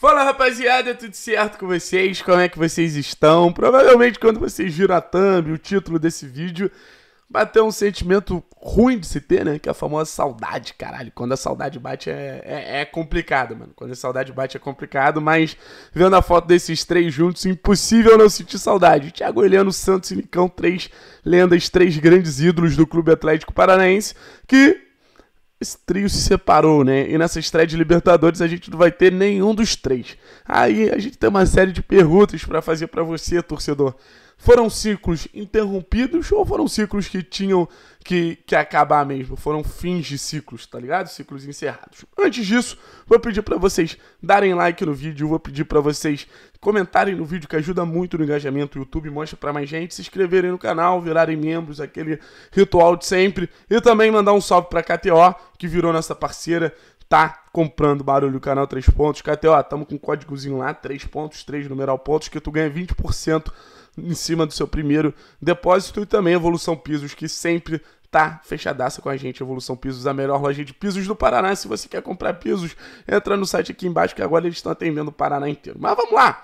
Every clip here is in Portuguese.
Fala rapaziada, tudo certo com vocês? Como é que vocês estão? Provavelmente quando vocês viram a thumb, o título desse vídeo, bateu um sentimento ruim de se ter, né? Que é a famosa saudade, caralho. Quando a saudade bate é, é, é, complicado, mano. Quando a saudade bate é complicado, mas vendo a foto desses três juntos, impossível não sentir saudade. Thiago Heleno, Santos e Nicão, três lendas, três grandes ídolos do Clube Atlético Paranaense, que esse trio se separou, né? E nessa estreia de Libertadores a gente não vai ter nenhum dos três. Aí a gente tem uma série de perguntas para fazer para você, torcedor foram ciclos interrompidos ou foram ciclos que tinham que, que acabar mesmo? Foram fins de ciclos, tá ligado? Ciclos encerrados. Antes disso, vou pedir para vocês darem like no vídeo, vou pedir para vocês comentarem no vídeo que ajuda muito no engajamento. O YouTube mostra para mais gente, se inscreverem no canal, virarem membros, aquele ritual de sempre. E também mandar um salve para KTO, que virou nossa parceira tá comprando barulho canal 3 pontos. KTO, tamo com um códigozinho lá, 3 pontos, 3 numeral pontos, que tu ganha 20% em cima do seu primeiro depósito e também Evolução Pisos, que sempre tá fechadaça com a gente. Evolução Pisos, a melhor loja de pisos do Paraná. Se você quer comprar pisos, entra no site aqui embaixo que agora eles estão atendendo o Paraná inteiro. Mas vamos lá!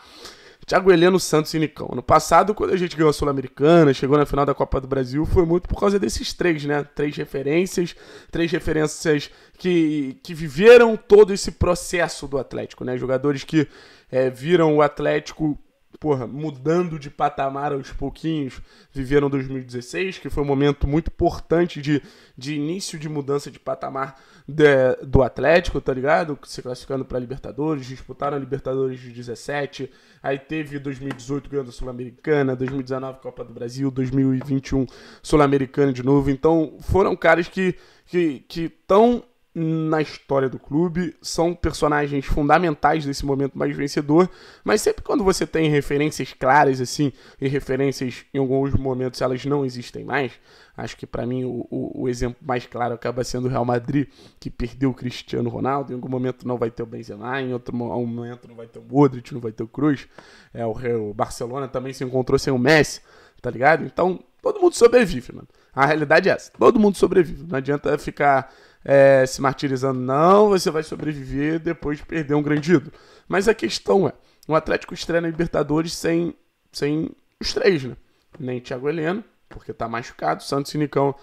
Thiago Heleno, Santos e Nicão. no passado, quando a gente ganhou a Sul-Americana, chegou na final da Copa do Brasil, foi muito por causa desses três, né? Três referências, três referências que, que viveram todo esse processo do Atlético, né? Jogadores que é, viram o Atlético porra, mudando de patamar aos pouquinhos, viveram 2016, que foi um momento muito importante de, de início de mudança de patamar de, do Atlético, tá ligado? Se classificando para Libertadores, disputaram a Libertadores de 17, aí teve 2018 ganhando a Sul-Americana, 2019 Copa do Brasil, 2021 Sul-Americana de novo. Então, foram caras que que estão na história do clube, são personagens fundamentais desse momento mais vencedor, mas sempre quando você tem referências claras assim, e referências em alguns momentos elas não existem mais, acho que para mim o, o, o, exemplo mais claro acaba sendo o Real Madrid, que perdeu o Cristiano Ronaldo, em algum momento não vai ter o Benzema, em outro momento não vai ter o Modric, não vai ter o Cruz, é, o, o Barcelona também se encontrou sem o Messi, tá ligado? Então, todo mundo sobrevive, mano. A realidade é essa, todo mundo sobrevive, não adianta ficar é, se martirizando, não, você vai sobreviver depois de perder um grande ídolo. Mas a questão é, o Atlético estreia na Libertadores sem, sem os três, né? Nem Thiago Heleno, porque tá machucado, Santos e Nicão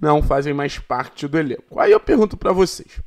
não fazem mais parte do elenco. Aí eu pergunto para vocês,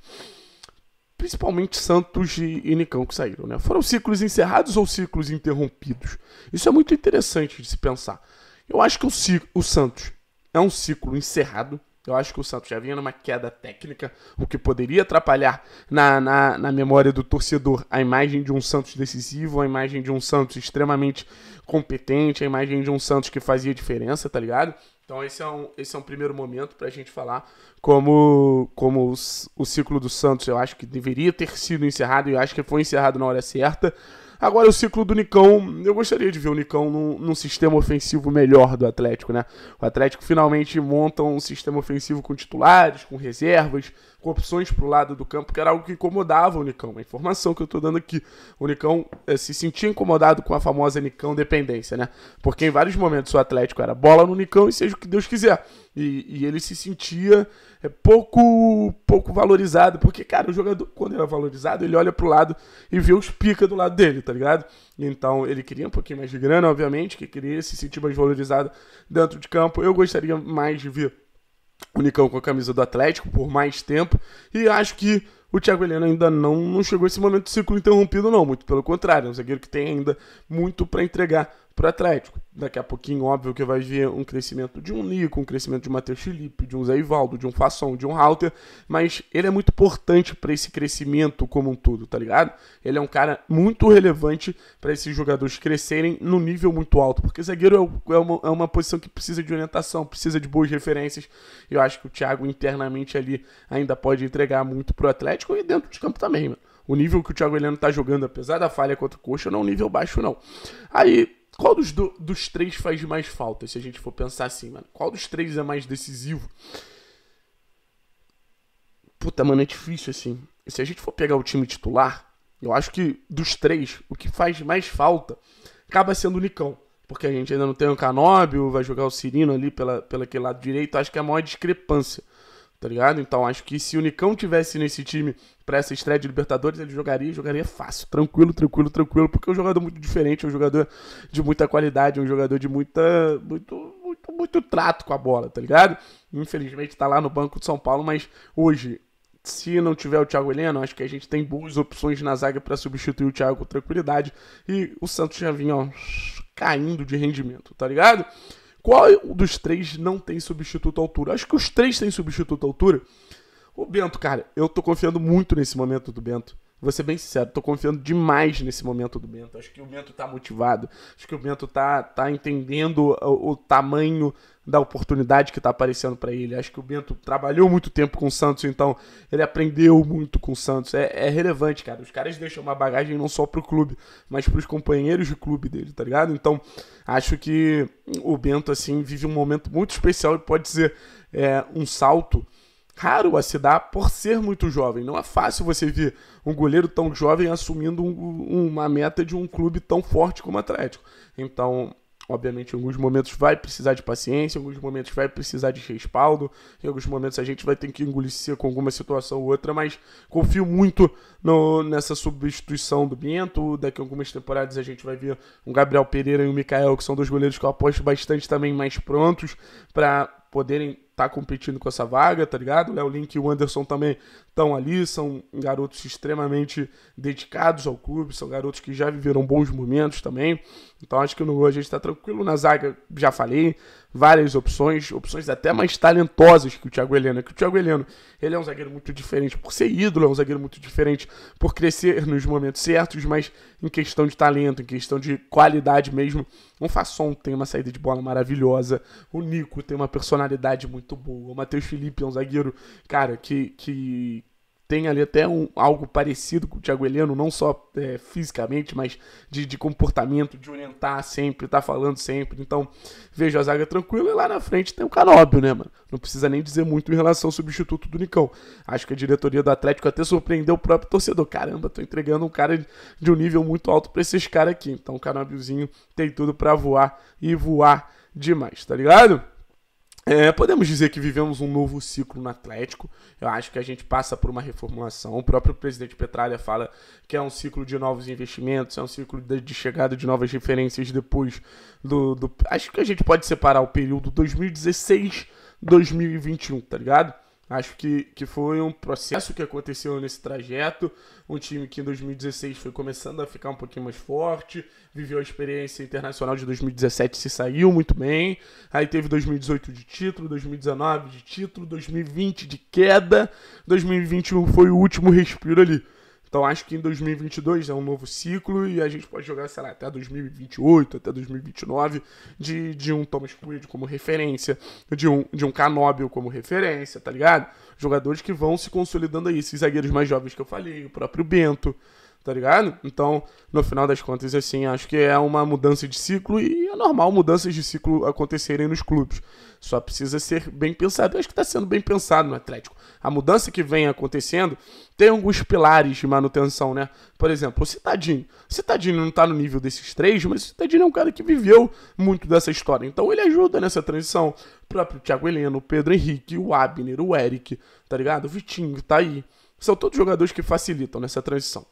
principalmente Santos e Nicão que saíram, né? Foram ciclos encerrados ou ciclos interrompidos? Isso é muito interessante de se pensar. Eu acho que o, ciclo, o Santos é um ciclo encerrado, eu acho que o Santos já vinha numa queda técnica, o que poderia atrapalhar na, na, na, memória do torcedor a imagem de um Santos decisivo, a imagem de um Santos extremamente competente, a imagem de um Santos que fazia diferença, tá ligado? Então esse é um, esse é um primeiro momento pra gente falar como, como os, o ciclo do Santos, eu acho que deveria ter sido encerrado, e eu acho que foi encerrado na hora certa. Agora o ciclo do Nicão, eu gostaria de ver o Nicão num, num sistema ofensivo melhor do Atlético, né? O Atlético finalmente monta um sistema ofensivo com titulares, com reservas, com opções pro lado do campo, que era algo que incomodava o Nicão. A informação que eu estou dando aqui, o Nicão é, se sentia incomodado com a famosa Nicão dependência, né? Porque em vários momentos o Atlético era bola no Nicão e seja o que Deus quiser. E, e ele se sentia é, pouco pouco valorizado, porque, cara, o jogador, quando ele é valorizado, ele olha pro lado e vê os pica do lado dele, tá ligado? Então ele queria um pouquinho mais de grana, obviamente, que queria se sentir mais valorizado dentro de campo. Eu gostaria mais de ver o Nicão com a camisa do Atlético por mais tempo. E acho que o Thiago Heleno ainda não, não chegou esse momento de ciclo interrompido, não. Muito pelo contrário, é um zagueiro que tem ainda muito para entregar para o Atlético daqui a pouquinho, óbvio, que vai ver um crescimento de um Nico, um crescimento de um Matheus Felipe, de um Zé Ivaldo, de um Fasson, de um Halter, mas ele é muito importante para esse crescimento como um todo, tá ligado? Ele é um cara muito relevante para esses jogadores crescerem no nível muito alto, porque zagueiro é, é uma, é uma posição que precisa de orientação, precisa de boas referências, eu acho que o Thiago internamente ali ainda pode entregar muito pro Atlético e dentro de campo também, mano. O nível que o Thiago Heleno tá jogando, apesar da falha contra o Coxa, não é um nível baixo, não. Aí, qual dos, do, dos três faz mais falta, se a gente for pensar assim, mano? Qual dos três é mais decisivo? Puta, mano, é difícil assim. Se a gente for pegar o time titular, eu acho que dos três, o que faz mais falta acaba sendo o Nicão. Porque a gente ainda não tem o Canóbio, vai jogar o Cirino ali pela, pela aquele lado direito. Acho que é a maior discrepância tá ligado? Então acho que se o Nicão tivesse nesse time para essa estreia de Libertadores, ele jogaria, jogaria fácil, tranquilo, tranquilo, tranquilo, porque é um jogador muito diferente, é um jogador de muita qualidade, é um jogador de muita muito muito muito trato com a bola, tá ligado? Infelizmente tá lá no banco de São Paulo, mas hoje se não tiver o Thiago Heleno, acho que a gente tem boas opções na zaga para substituir o Thiago com tranquilidade. E o Santos já vinha ó, caindo de rendimento, tá ligado? Qual dos três não tem substituto à altura? Acho que os três têm substituto à altura. O Bento, cara, eu tô confiando muito nesse momento do Bento. Vou ser bem sincero, tô confiando demais nesse momento do Bento. Acho que o Bento tá motivado. Acho que o Bento tá, tá entendendo o, o tamanho da oportunidade que tá aparecendo para ele. Acho que o Bento trabalhou muito tempo com o Santos, então ele aprendeu muito com o Santos. É, é relevante, cara. Os caras deixam uma bagagem não só pro clube, mas pros companheiros de clube dele, tá ligado? Então, acho que o Bento, assim, vive um momento muito especial e pode ser é, um salto raro a se dar por ser muito jovem. Não é fácil você ver um goleiro tão jovem assumindo um, uma meta de um clube tão forte como o Atlético. Então, obviamente, em alguns momentos vai precisar de paciência, em alguns momentos vai precisar de respaldo, em alguns momentos a gente vai ter que engolir com alguma situação ou outra, mas confio muito no, nessa substituição do Bento. Daqui a algumas temporadas a gente vai ver um Gabriel Pereira e um Mikael, que são dois goleiros que eu aposto bastante também mais prontos para poderem tá competindo com essa vaga, tá ligado? O Léo Link e o Anderson também estão ali, são garotos extremamente dedicados ao clube, são garotos que já viveram bons momentos também. Então acho que no gol a gente está tranquilo. Na zaga, já falei, várias opções, opções até mais talentosas que o Thiago Heleno. Que o Thiago Heleno, ele é um zagueiro muito diferente por ser ídolo, é um zagueiro muito diferente por crescer nos momentos certos, mas em questão de talento, em questão de qualidade mesmo, o Fasson tem uma saída de bola maravilhosa, o Nico tem uma personalidade muito boa, o Matheus Felipe é um zagueiro, cara, que, que tem ali até um, algo parecido com o Thiago Heleno, não só é, fisicamente, mas de, de, comportamento, de orientar sempre, tá falando sempre. Então, vejo a zaga tranquila e lá na frente tem o Canóbio, né, mano? Não precisa nem dizer muito em relação ao substituto do Nicão. Acho que a diretoria do Atlético até surpreendeu o próprio torcedor. Caramba, tô entregando um cara de um nível muito alto para esses caras aqui. Então, o Canóbiozinho tem tudo para voar e voar demais, tá ligado? É, podemos dizer que vivemos um novo ciclo no Atlético. Eu acho que a gente passa por uma reformulação. O próprio presidente Petralha fala que é um ciclo de novos investimentos, é um ciclo de, de chegada de novas referências depois do, do. Acho que a gente pode separar o período 2016-2021, tá ligado? Acho que, que foi um processo que aconteceu nesse trajeto. Um time que em 2016 foi começando a ficar um pouquinho mais forte, viveu a experiência internacional de 2017 se saiu muito bem. Aí teve 2018 de título, 2019 de título, 2020 de queda, 2021 foi o último respiro ali. Então acho que em 2022 é um novo ciclo e a gente pode jogar, sei lá, até 2028, até 2029, de, de um Thomas Creed como referência, de um, de um Canóbio como referência, tá ligado? Jogadores que vão se consolidando aí, esses zagueiros mais jovens que eu falei, o próprio Bento, tá ligado? Então, no final das contas, assim, acho que é uma mudança de ciclo e normal mudanças de ciclo acontecerem nos clubes. Só precisa ser bem pensado. Eu acho que está sendo bem pensado no Atlético. A mudança que vem acontecendo tem alguns pilares de manutenção, né? Por exemplo, o Citadinho. O Citadinho não está no nível desses três, mas o Citadinho é um cara que viveu muito dessa história. Então ele ajuda nessa transição. O próprio Thiago Heleno, o Pedro Henrique, o Abner, o Eric, tá ligado? O Vitinho tá aí. São todos jogadores que facilitam nessa transição.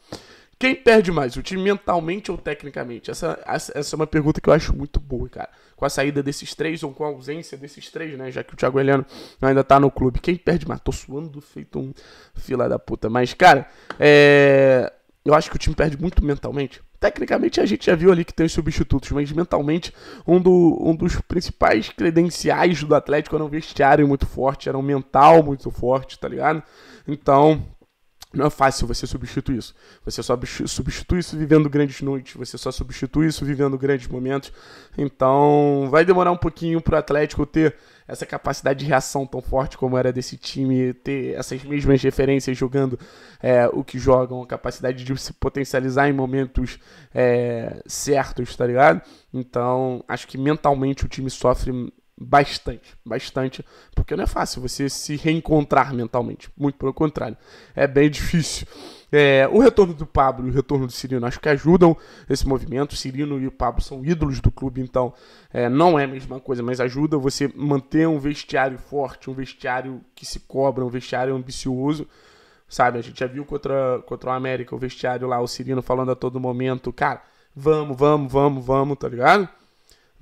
Quem perde mais, o time mentalmente ou tecnicamente? Essa, essa, essa é uma pergunta que eu acho muito boa, cara. Com a saída desses três, ou com a ausência desses três, né? Já que o Thiago Heleno ainda tá no clube. Quem perde mais? Tô suando feito um fila da puta. Mas, cara, é... eu acho que o time perde muito mentalmente. Tecnicamente a gente já viu ali que tem os substitutos, mas mentalmente um, do, um dos principais credenciais do Atlético era um vestiário muito forte, era um mental muito forte, tá ligado? Então, não é fácil você substituir isso. Você só substitui isso vivendo grandes noites, você só substitui isso vivendo grandes momentos. Então, vai demorar um pouquinho para o Atlético ter essa capacidade de reação tão forte como era desse time, ter essas mesmas referências jogando é, o que jogam, a capacidade de se potencializar em momentos é, certos, tá ligado? Então, acho que mentalmente o time sofre Bastante, bastante. Porque não é fácil você se reencontrar mentalmente. Muito pelo contrário. É bem difícil. É, o retorno do Pablo e o retorno do Cirino acho que ajudam esse movimento. O Cirino e o Pablo são ídolos do clube, então é, não é a mesma coisa, mas ajuda você manter um vestiário forte, um vestiário que se cobra, um vestiário ambicioso sabe? A gente já viu contra, contra o América, o vestiário lá, o Cirino falando a todo momento, cara, vamos, vamos, vamos, vamos, tá ligado?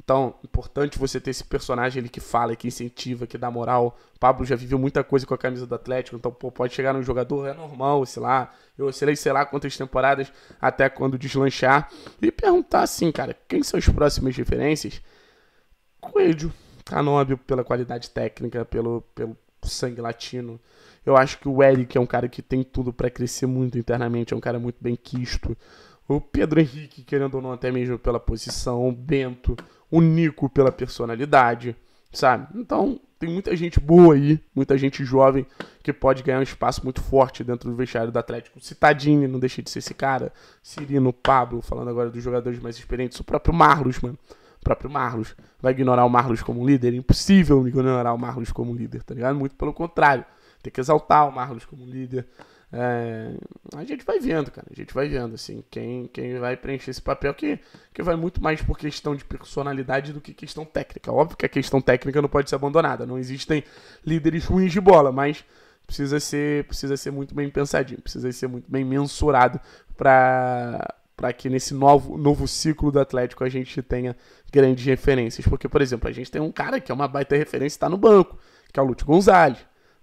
Então, importante você ter esse personagem ali que fala, que incentiva, que dá moral. O Pablo já viveu muita coisa com a camisa do Atlético, então pô, pode chegar num jogador, é normal, sei lá, eu sei, sei lá quantas temporadas, até quando deslanchar. E perguntar assim, cara, quem são as próximas referências? Coelho, Canóbio pela qualidade técnica, pelo, pelo sangue latino. Eu acho que o Eric é um cara que tem tudo para crescer muito internamente, é um cara muito bem quisto. O Pedro Henrique, querendo ou não, até mesmo pela posição, o Bento o Nico pela personalidade, sabe? Então, tem muita gente boa aí, muita gente jovem que pode ganhar um espaço muito forte dentro do vestiário do Atlético. Citadini não deixa de ser esse cara, Cirino, Pablo, falando agora dos jogadores mais experientes, o próprio Marlos, mano. O próprio Marlos. Vai ignorar o Marlos como líder? É impossível ignorar o Marlos como líder, tá ligado? Muito pelo contrário. Tem que exaltar o Marlos como líder, é, a gente vai vendo, cara. A gente vai vendo, assim, quem, quem vai preencher esse papel que, que vai muito mais por questão de personalidade do que questão técnica. Óbvio que a questão técnica não pode ser abandonada. Não existem líderes ruins de bola, mas precisa ser, precisa ser muito bem pensadinho, precisa ser muito bem mensurado para para que nesse novo, novo ciclo do Atlético a gente tenha grandes referências. Porque, por exemplo, a gente tem um cara que é uma baita referência e está no banco, que é o Lúcio Gonzalez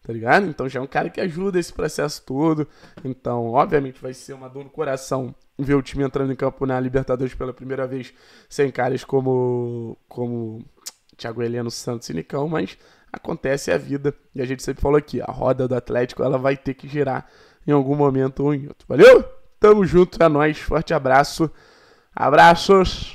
tá ligado? Então já é um cara que ajuda esse processo todo. Então, obviamente, vai ser uma dor no coração ver o time entrando em campo na Libertadores pela primeira vez sem caras como como Thiago Heleno, Santos e Nicão, mas acontece a vida. E a gente sempre falou aqui, a roda do Atlético ela vai ter que girar em algum momento ou em outro. Valeu? Tamo junto, é nóis, forte abraço. Abraços!